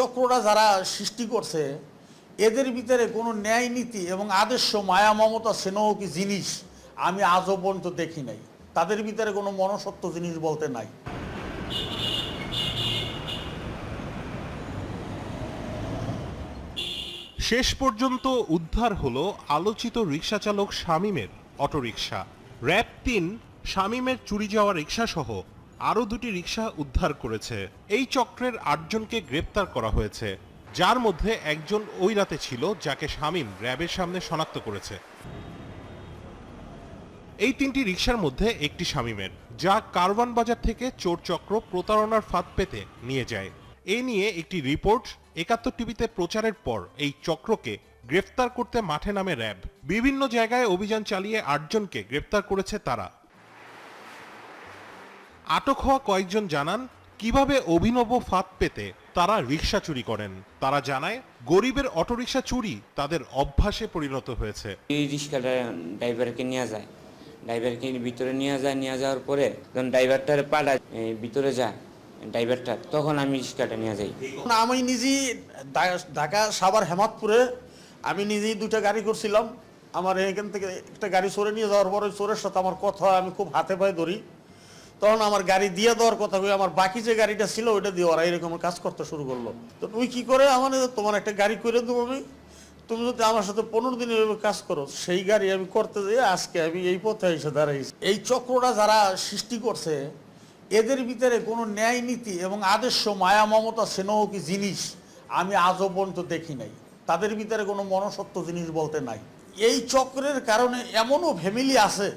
চক্রটা যারা সৃষ্টি করছে এদের ভিতরে কোনো ন্যায় নীতি এবং আদর্শ মায়া মমতা স্নেহ কি জিনিস আমি আজও পর্যন্ত দেখি নাই তাদের ভিতরে কোনো মনসত্ব জিনিস বলতে নাই শেষ পর্যন্ত উদ্ধার হলো আলোচিত রিক্সা চালক শামীমের অটোরিকশা র্যাব তিন শামীমের চুরি যাওয়া রিক্সাসহ আরও দুটি রিক্সা উদ্ধার করেছে এই চক্রের আটজনকে গ্রেপ্তার করা হয়েছে যার মধ্যে একজন ওই রাতে ছিল যাকে শামীম র্যাবের সামনে শনাক্ত করেছে এই তিনটি রিক্সার মধ্যে একটি শামীমের যা কারওয়ান বাজার থেকে চোর চক্র প্রতারণার ফাঁদ পেতে নিয়ে যায় এ নিয়ে একটি রিপোর্ট একাত্তর টিভিতে প্রচারের পর এই চক্রকে গ্রেফতার করতে মাঠে নামে র্যাব বিভিন্ন জায়গায় অভিযান চালিয়ে আটজনকে গ্রেপ্তার করেছে তারা আটক হওয়া কয়েকজন জানান কিভাবে অভিনব ফাঁদ পেতে তারা রিক্সা চুরি করেন তারা জানায় গরিবের অটোরিকশা চুরি তাদের অভ্যাসে পরিণত হয়েছে এই রিক্সাটা ড্রাইভারকে নিয়ে যায় ড্রাইভারকে ভিতরে নিয়ে যায় নিয়ে যাওয়ার পরে যখন ড্রাইভারটার পাড়া ভিতরে যায় ড্রাইভারটা তখন আমি রিক্সাটা নিয়ে যাই আমি নিজেই ঢাকা সাবার হেমাতপুরে আমি নিজেই দুইটা গাড়ি করছিলাম আমার এখান থেকে একটা গাড়ি সরে নিয়ে যাওয়ার পরে চোরের সাথে আমার কথা আমি খুব হাতে পায়ে ধরি তখন আমার গাড়ি দিয়ে দেওয়ার কথা কই আমার বাকি যে গাড়িটা ছিল ওইটা দিয়ে ওরা এরকম কাজ করতে শুরু করলো তো তুই কি করে আমার তোমার একটা গাড়ি করে দেবো আমি তুমি যদি আমার সাথে পনেরো দিন এভাবে কাজ করো সেই গাড়ি আমি করতে যাই আজকে আমি এই পথে এসে দাঁড়াইছি এই চক্রটা যারা সৃষ্টি করছে এদের ভিতরে কোনো ন্যায় নীতি এবং আদর্শ মায়া মমতা স্নেহ কি জিনিস আমি আজও পর্যন্ত দেখি নাই তাদের ভিতরে কোনো মনসত্ব জিনিস বলতে নাই এই চক্রের কারণে এমনও ফ্যামিলি আছে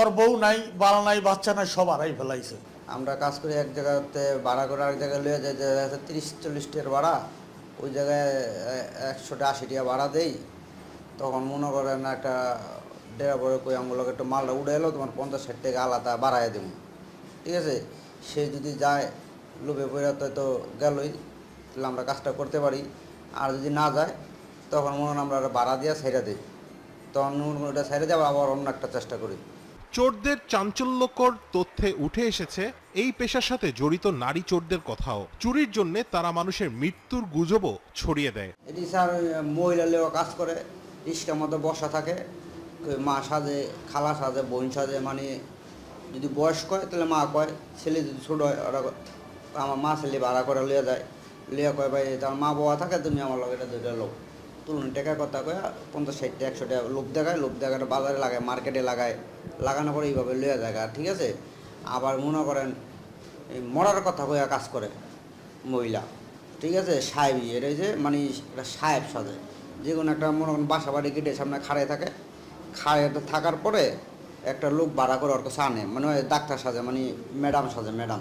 ওর বউ নাই বাড়া নাই বাচ্চা নাই সব আড়াই ফেলাইছে আমরা কাজ করি এক জায়গাতে ভাড়া করে এক জায়গায় লিয়ে যাই যে তিরিশ চল্লিশটার ভাড়া ওই জায়গায় একশোটা আশি টাকা ভাড়া দেই তখন মনে করেন একটা ড্রাইভারে কই আমগুলোকে একটু মালটা উড়ে এলো তোমার পঞ্চাশ ষাট টাকা আলাদা বাড়াই দেব ঠিক আছে সে যদি যায় লোভে পড়ে তো গেলই তাহলে আমরা কাজটা করতে পারি আর যদি না যায় তখন মনে হয় আমরা ভাড়া দিয়ে সাইডা দিই তখন ওটা সাইডে যাবো আবার অন্য একটা চেষ্টা করি চোরদের চাঞ্চল্যকর তথ্যে উঠে এসেছে এই পেশার সাথে জড়িত নারী চোরদের কথাও চুরির জন্য তারা মানুষের মৃত্যুর গুজবও ছড়িয়ে দেয় এটি স্যার মহিলা লেও কাজ করে রিক্সার মতো বসা থাকে মা সাজে খালা সাজে বোন সাজে মানে যদি বয়স কয় তাহলে মা কয় ছেলে যদি ছোট হয় ওরা আমার মা ছেলে ভাড়া করে লইয়া যায় লইয়া কয় ভাই তার মা বাবা থাকে তুমি আমার লোক এটা দুইটা লোক তুলুন টাকা কথা কয় পঞ্চাশ ষাট একশো টাকা লোভ দেখায় লোভ দেখাটা বাজারে লাগায় মার্কেটে লাগায় লাগানো পরে এইভাবে লইয়া জায়গা ঠিক আছে আবার মনে করেন মরার কথা কইয়া কাজ করে মহিলা ঠিক আছে সাহেব ইয়ে, এটা যে মানে একটা সাহেব সাজে যে কোনো একটা মনে করেন বাসা বাড়ি গেটের সামনে খাড়ায় থাকে খাড়ায় থাকার পরে একটা লোক ভাড়া করে ওর কাছে আনে মানে ডাক্তার সাজে মানে ম্যাডাম সাজে ম্যাডাম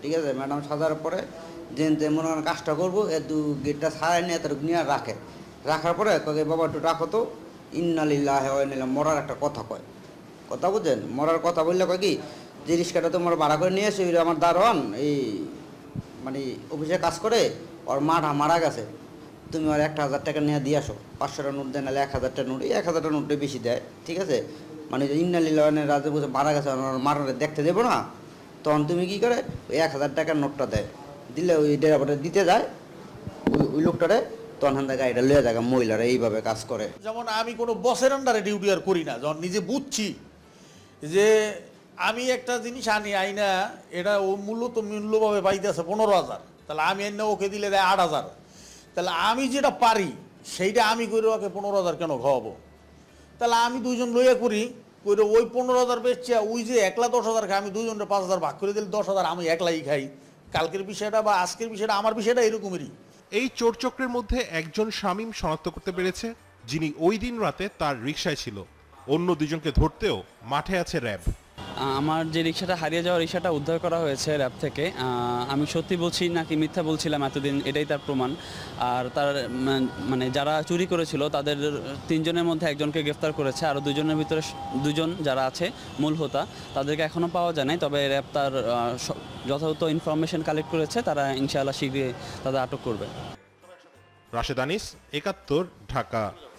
ঠিক আছে ম্যাডাম সাজার পরে যেন তে মনে করেন কাজটা করবো এ দু গেটটা ছাড়াই নিয়ে তার নিয়ে রাখে রাখার পরে কে বাবা একটু রাখো তো ইন্নালিল্লাহ নিলাম মরার একটা কথা কয় কথা বুঝেন মরার কথা বললে কয় কি যে রিক্সাটা তো ভাড়া করে নিয়ে এসে আমার দারোয়ান এই মানে অফিসে কাজ করে ওর মাঠা মারা গেছে তুমি ওর একটা হাজার টাকা নিয়ে দিয়ে আসো পাঁচশোটা নোট দেয় নাহলে এক হাজারটা নোট এই এক হাজারটা নোটটা বেশি দেয় ঠিক আছে মানে ইন্নালি লয়নের রাজে বসে মারা গেছে মারারে দেখতে দেবো না তখন তুমি কি করে ওই এক হাজার টাকার নোটটা দেয় দিলে ওই ড্রাইভারটা দিতে যায় ওই ওই লোকটারে তখন থেকে গাড়িটা লয়ে যায় মহিলারা এইভাবে কাজ করে যেমন আমি কোনো বসের আন্ডারে ডিউটি আর করি না যখন নিজে বুঝছি যে আমি একটা জিনিস আনি আইনা এটা ও মূল্য তো মূল্যভাবে পাইতেছে পনেরো হাজার তাহলে আমি এনে ওকে দিলে দেয় আট হাজার তাহলে আমি যেটা পারি সেইটা আমি করে ওকে পনেরো হাজার কেন খাওয়াবো তাহলে আমি দুইজন লইয়া করি করে ওই পনেরো হাজার বেচছে ওই যে একলা দশ হাজার খাই আমি দুজনের পাঁচ হাজার ভাগ করে দিলে দশ হাজার আমি একলাই খাই কালকের বিষয়টা বা আজকের বিষয়টা আমার বিষয়টা এরকমেরই এই চোরচক্রের মধ্যে একজন শামীম শনাক্ত করতে পেরেছে যিনি ওই দিন রাতে তার রিক্সায় ছিল অন্য দুজনকে ধরতেও মাঠে আছে র্যাব আমার যে রিক্সাটা হারিয়ে যাওয়া রিক্সাটা উদ্ধার করা হয়েছে র্যাব থেকে আমি সত্যি বলছি নাকি মিথ্যা বলছিলাম এতদিন এটাই তার প্রমাণ আর তার মানে যারা চুরি করেছিল তাদের তিনজনের মধ্যে একজনকে গ্রেফতার করেছে আর দুজনের ভিতরে দুজন যারা আছে মূল হোতা তাদেরকে এখনও পাওয়া যায় নাই তবে র্যাব তার যথাযথ ইনফরমেশন কালেক্ট করেছে তারা ইনশাআল্লাহ শীঘ্রই তাদের আটক করবে রাশেদ আনিস একাত্তর ঢাকা